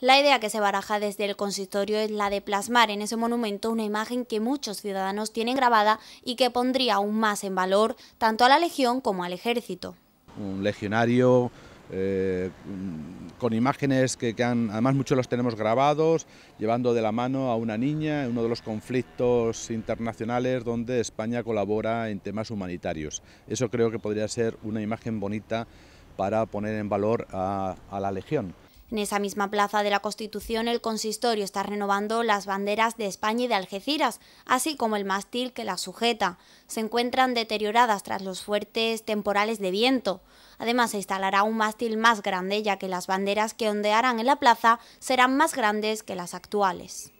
La idea que se baraja desde el consistorio es la de plasmar en ese monumento una imagen que muchos ciudadanos tienen grabada y que pondría aún más en valor tanto a la legión como al ejército. Un legionario eh, con imágenes que, además muchos los tenemos grabados, llevando de la mano a una niña en uno de los conflictos internacionales donde España colabora en temas humanitarios. Eso creo que podría ser una imagen bonita para poner en valor a la Legión. En esa misma plaza de la Constitución, el consistorio está renovando las banderas de España y de Algeciras, así como el mástil que las sujeta. Se encuentran deterioradas tras los fuertes temporales de viento. Además, se instalará un mástil más grande, ya que las banderas que ondearán en la plaza serán más grandes que las actuales.